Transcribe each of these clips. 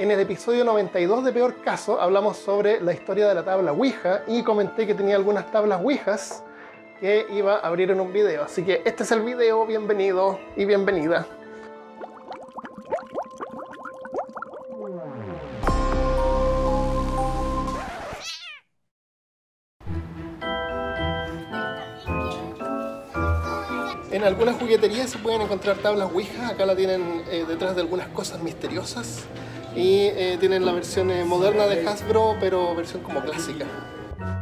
En el episodio 92 de Peor Caso hablamos sobre la historia de la tabla Ouija y comenté que tenía algunas tablas Ouijas que iba a abrir en un video. Así que este es el video, bienvenido y bienvenida. En algunas jugueterías se pueden encontrar tablas Ouija, acá la tienen eh, detrás de algunas cosas misteriosas y eh, tienen la versión eh, moderna de Hasbro, pero versión como clásica.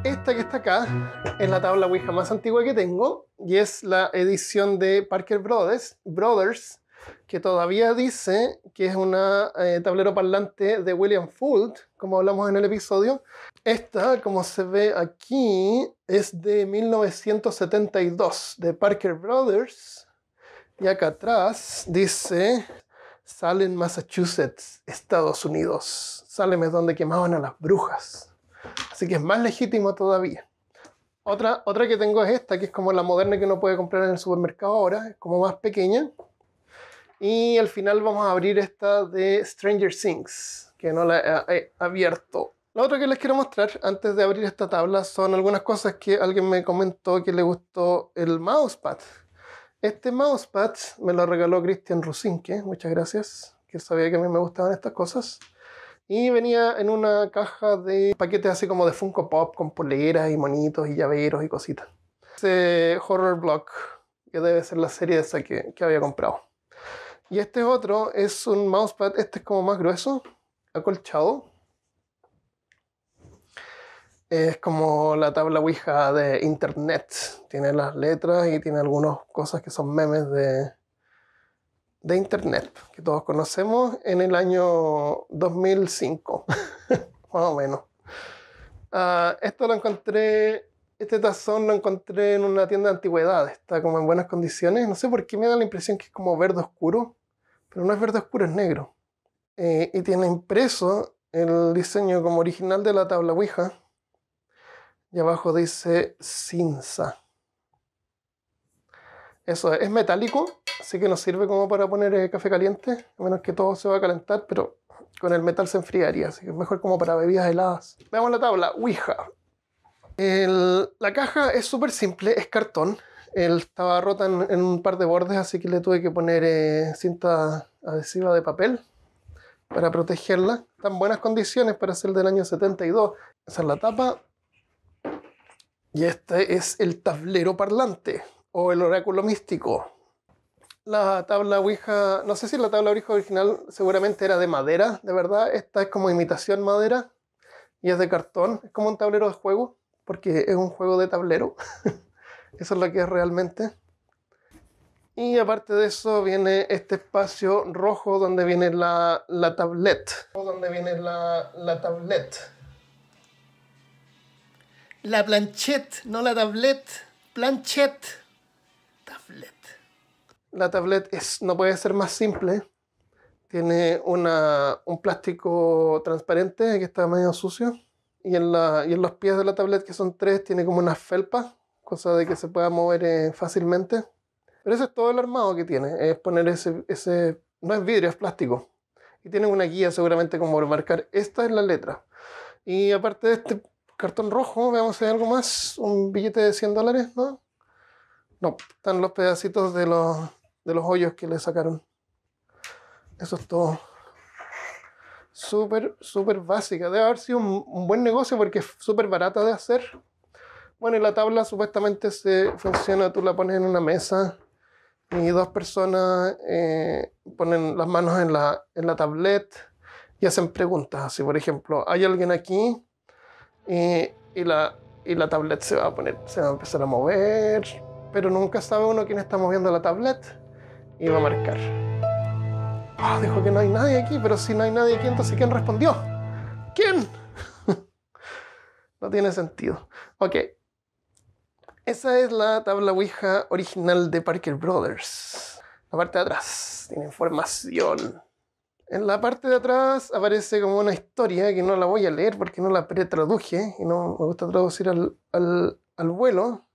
Esta que está acá es la tabla Ouija más antigua que tengo y es la edición de Parker Brothers, Brothers que todavía dice que es una eh, tablero parlante de William Fuld, como hablamos en el episodio. Esta, como se ve aquí, es de 1972, de Parker Brothers. Y acá atrás dice Sale Massachusetts, Estados Unidos. Salem es donde quemaban a las brujas. Así que es más legítimo todavía. Otra, otra que tengo es esta, que es como la moderna que uno puede comprar en el supermercado ahora, es como más pequeña. Y al final vamos a abrir esta de Stranger Things, que no la he abierto. Lo otro que les quiero mostrar antes de abrir esta tabla son algunas cosas que alguien me comentó que le gustó el mousepad. Este mousepad me lo regaló Cristian Rusinque, muchas gracias, que sabía que a mí me gustaban estas cosas. Y venía en una caja de paquetes así como de Funko Pop con poleras y monitos y llaveros y cositas. Ese Horror Block, que debe ser la serie esa que, que había comprado. Y este otro es un mousepad, este es como más grueso, acolchado, es como la tabla Ouija de internet. Tiene las letras y tiene algunas cosas que son memes de, de internet, que todos conocemos en el año 2005, más o menos. Ah, esto lo encontré, este tazón lo encontré en una tienda de antigüedades, está como en buenas condiciones. No sé por qué me da la impresión que es como verde oscuro, pero no es verde oscuro, es negro. Eh, y tiene impreso el diseño como original de la tabla Ouija y abajo dice cinza. Eso es, metálico, así que nos sirve como para poner eh, café caliente, a menos que todo se va a calentar, pero con el metal se enfriaría, así que es mejor como para bebidas heladas. Veamos la tabla, Ouija. la caja es súper simple, es cartón. Él estaba rota en, un par de bordes, así que le tuve que poner eh, cinta adhesiva de papel para protegerla. Están buenas condiciones para ser del año 72. Esa es la tapa. Y este es el tablero parlante o el oráculo místico. La tabla Ouija, no sé si la tabla Ouija original seguramente era de madera, de verdad. Esta es como imitación madera y es de cartón. Es como un tablero de juego, porque es un juego de tablero. eso es lo que es realmente. Y aparte de eso viene este espacio rojo donde viene la, la tablet. O donde viene la, la tablet. La planchette, no la tablet. Planchette. Tablet. La tablet es, no puede ser más simple. Tiene un plástico transparente que está medio sucio. Y en, en los pies de la tablet, que son tres, tiene como una felpa. cosa de que se pueda mover eh, fácilmente. Pero eso es todo el armado que tiene. Es poner ese, ese. No es vidrio, es plástico. Y tiene una guía seguramente como marcar. Esta es la letra. Y aparte de este Cartón rojo, veamos si hay algo más. Un billete de 100 dólares, ¿no? No, están los pedacitos de los, de los hoyos que le sacaron. Eso es todo. Súper, súper básica. Debe haber sido un, buen negocio porque es súper barata de hacer. Bueno, y la tabla supuestamente se funciona, tú la pones en una mesa y dos personas eh, ponen las manos en la, en la tablet y hacen preguntas. Así, por ejemplo, ¿hay alguien aquí? y, la, tablet se va a poner, se va a empezar a mover, pero nunca sabe uno quién está moviendo la tablet y va a marcar. Ah, dijo que no hay nadie aquí, pero si no hay nadie aquí, entonces ¿quién respondió? ¿Quién? no tiene sentido. Ok. Esa es la tabla Ouija original de Parker Brothers. La parte de atrás tiene información. En la parte de atrás aparece como una historia que no la voy a leer porque no la pretraduje y no me gusta traducir al, vuelo.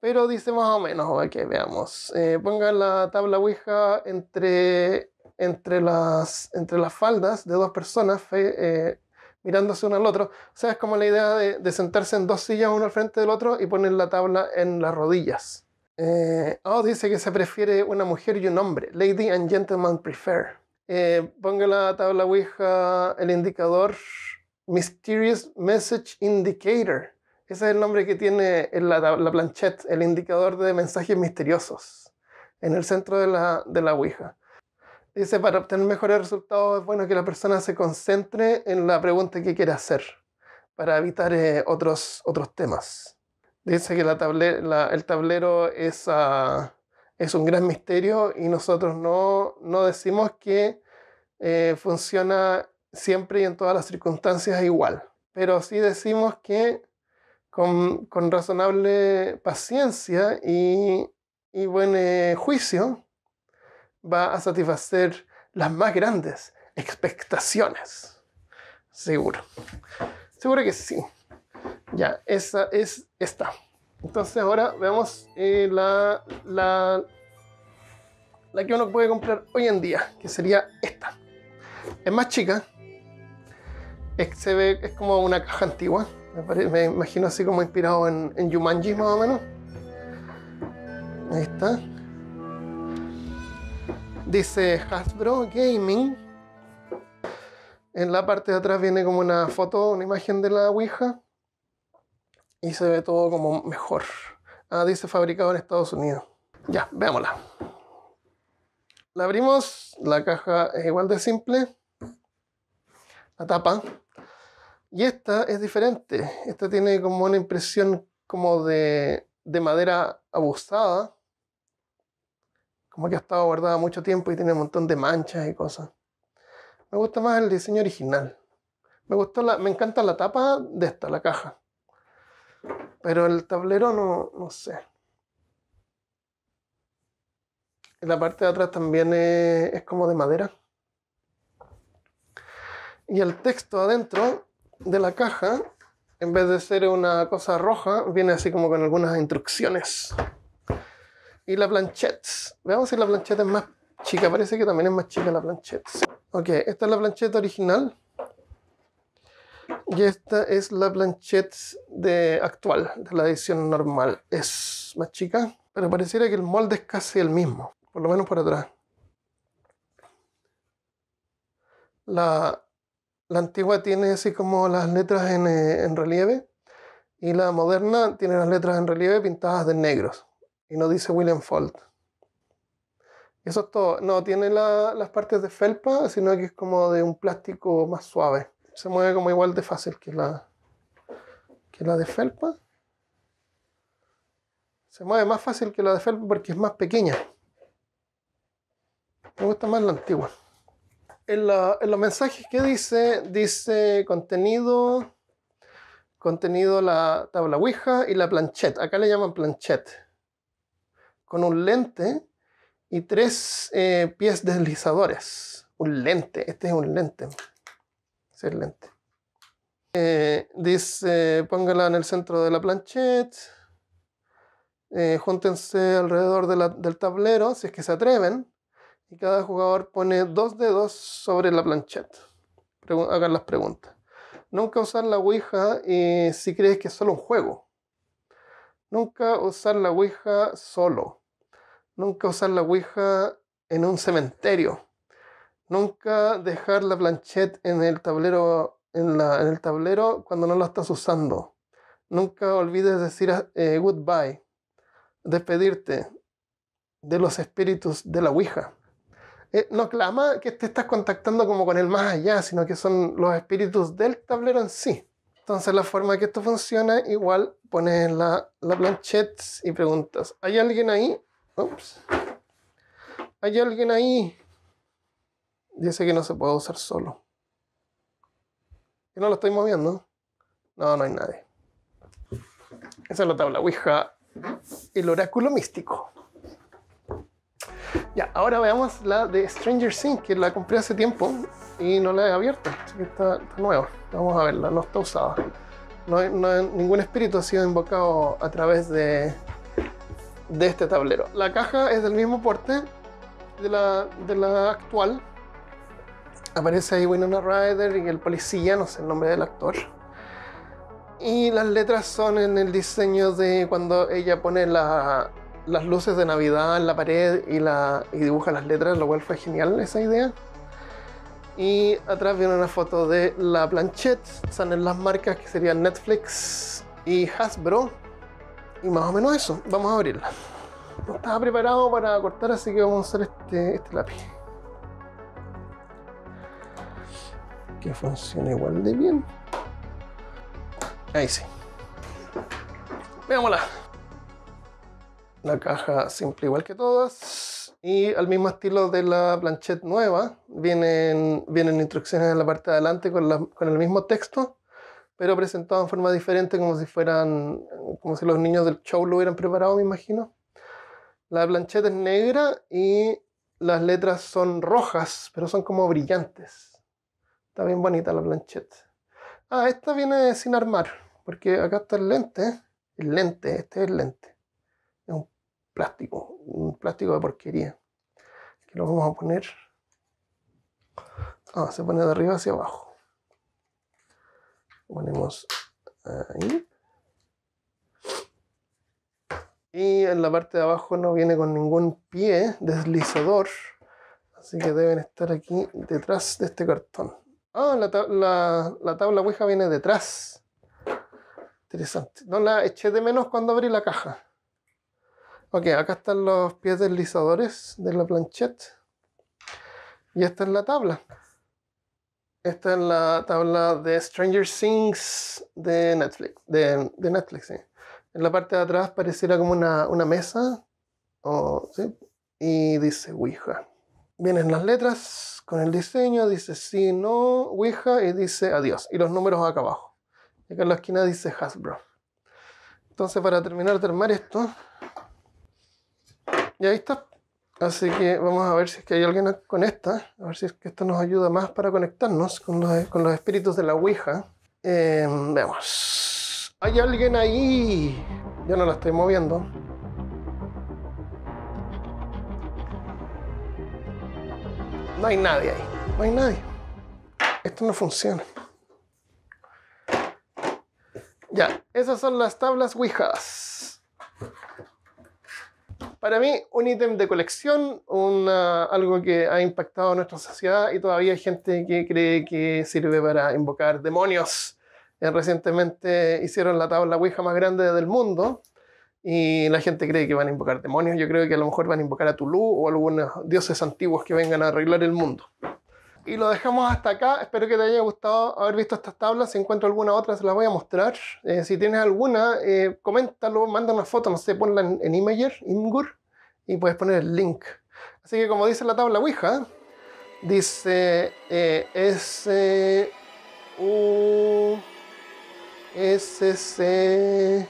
Pero dice más o menos, que veamos. Pongan eh, ponga la tabla Ouija entre, entre, las, entre las faldas de dos personas eh, mirándose uno al otro. O sea, es como la idea de, sentarse en dos sillas uno al frente del otro y poner la tabla en las rodillas. Eh, oh, dice que se prefiere una mujer y un hombre. Lady and gentleman prefer. Eh, ponga la tabla Ouija el indicador Mysterious Message Indicator. Ese es el nombre que tiene en la, la planchette, el indicador de mensajes misteriosos, en el centro de la, de la Ouija. Dice, para obtener mejores resultados es bueno que la persona se concentre en la pregunta que quiere hacer, para evitar eh, otros, otros temas. Dice que la el tablero es... a... Ah, es un gran misterio y nosotros no, decimos que eh, funciona siempre y en todas las circunstancias igual, pero sí decimos que con, razonable paciencia y, buen eh, juicio va a satisfacer las más grandes expectaciones. Seguro. Seguro que sí. Ya, esa es esta. Entonces ahora vemos eh, la, la, que uno puede comprar hoy en día, que sería esta. Es más chica, es, es como una caja antigua, me, imagino así como inspirado en, en Yumanji más o menos. Ahí está. Dice Hasbro Gaming. En la parte de atrás viene como una foto, una imagen de la Ouija y se ve todo como mejor. Ah, dice fabricado en Estados Unidos. Ya, veámosla. La abrimos, la caja es igual de simple. La tapa. Y esta es diferente. Esta tiene como una impresión como de, de madera abusada. Como que ha estado guardada mucho tiempo y tiene un montón de manchas y cosas. Me gusta más el diseño original. Me gustó la, me encanta la tapa de esta, la caja. Pero el tablero no, sé. la parte de atrás también es, es como de madera. Y el texto adentro de la caja, en vez de ser una cosa roja, viene así como con algunas instrucciones. Y la planchette. Veamos si la planchette es más chica. Parece que también es más chica la planchette. Ok, esta es la planchette original. Y esta es la planchette de actual, de la edición normal. Es más chica, pero pareciera que el molde es casi el mismo, por lo menos por atrás. La, antigua tiene así como las letras eh, en, relieve y la moderna tiene las letras en relieve pintadas de negros y no dice William Fold. Eso es todo. No tiene las partes de felpa, sino que es como de un plástico más suave se mueve como igual de fácil que la, que la de felpa. Se mueve más fácil que la de felpa porque es más pequeña. Me gusta más la antigua. En, los mensajes que dice, dice contenido, contenido la tabla Ouija y la planchette. Acá le llaman planchette. Con un lente y tres eh, pies deslizadores. Un lente, este es un lente. Excelente. Eh, dice, póngala en el centro de la planchette. Eh, júntense alrededor del tablero, si es que se atreven. Y cada jugador pone dos dedos sobre la planchette. hagan las preguntas. Nunca usar la Ouija si crees que es solo un juego. Nunca usar la Ouija solo. Nunca usar la Ouija en un cementerio. Nunca dejar la planchette en el tablero, en, en el tablero cuando no la estás usando. Nunca olvides decir ah, eh, goodbye, despedirte de los espíritus de la Ouija. Eh, no clama que te estás contactando como con el más allá, sino que son los espíritus del tablero en sí. Entonces la forma que esto funciona, igual pones la, la planchette y preguntas, ¿hay alguien ahí? ¿Hay alguien ahí? Dice que no se puede usar solo. Y no lo estoy moviendo. No, no hay nadie. Esa es la tabla Ouija, el oráculo místico. Ya, ahora veamos la de Stranger Things, que la compré hace tiempo y no la he abierto. Así que está, nueva. Vamos a verla, no está usada. ningún espíritu ha sido invocado a través de, de este tablero. La caja es del mismo porte de la, de la actual, aparece ahí Winona Ryder y el policía, no sé el nombre del actor. Y las letras son en el diseño de cuando ella pone las luces de Navidad en la pared y, la, dibuja las letras, lo cual fue genial esa idea. Y atrás viene una foto de la planchette, salen las marcas que serían Netflix y Hasbro. Y más o menos eso, vamos a abrirla. No estaba preparado para cortar, así que vamos a usar este, este lápiz. que funciona igual de bien. Ahí sí. Veámosla. La caja simple igual que todas. Y al mismo estilo de la planchette nueva, vienen, vienen instrucciones en la parte de adelante con, con el mismo texto, pero presentado en forma diferente, como si fueran, como si los niños del show lo hubieran preparado, me imagino. La planchette es negra y las letras son rojas, pero son como brillantes. Está bien bonita la planchette. Ah, esta viene sin armar, porque acá está el lente. El lente, este es el lente. Es un plástico, un plástico de porquería. Que lo vamos a poner. Ah, se pone de arriba hacia abajo. ponemos ahí. Y en la parte de abajo no viene con ningún pie deslizador. Así que deben estar aquí detrás de este cartón. Ah, la, la, la tabla Ouija viene detrás. Interesante. No la eché de menos cuando abrí la caja. Ok, acá están los pies deslizadores de la planchette. Y esta es la tabla. Esta es la tabla de Stranger Things de Netflix. De, Netflix, En la parte de atrás pareciera como una, mesa. Y dice Ouija vienen las letras con el diseño, dice sí, no, Ouija y dice adiós. Y los números acá abajo. Y acá en la esquina dice Hasbro. Entonces para terminar de armar esto, y ahí está. Así que vamos a ver si es que hay alguien con esta, a ver si es que esto nos ayuda más para conectarnos con los, espíritus de la Ouija. Eh, veamos. ¿Hay alguien ahí? Ya no la estoy moviendo. No hay nadie ahí. No hay nadie. Esto no funciona. Ya, esas son las tablas Ouijas. Para mí, un ítem de colección, una, algo que ha impactado a nuestra sociedad y todavía hay gente que cree que sirve para invocar demonios. Eh, recientemente hicieron la tabla Ouija más grande del mundo y la gente cree que van a invocar demonios. Yo creo que a lo mejor van a invocar a Tulu o algunos dioses antiguos que vengan a arreglar el mundo. Y lo dejamos hasta acá. Espero que te haya gustado haber visto estas tablas. Si encuentro alguna otra, se las voy a mostrar. Eh, si tienes alguna, eh, coméntalo, manda una foto, no sé, ponla en, Imager, Imgur, y puedes poner el link. Así que, como dice la tabla Ouija, dice: eh, S u. S. C.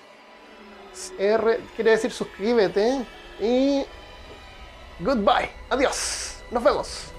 R quiere decir suscríbete y goodbye, adiós, nos vemos.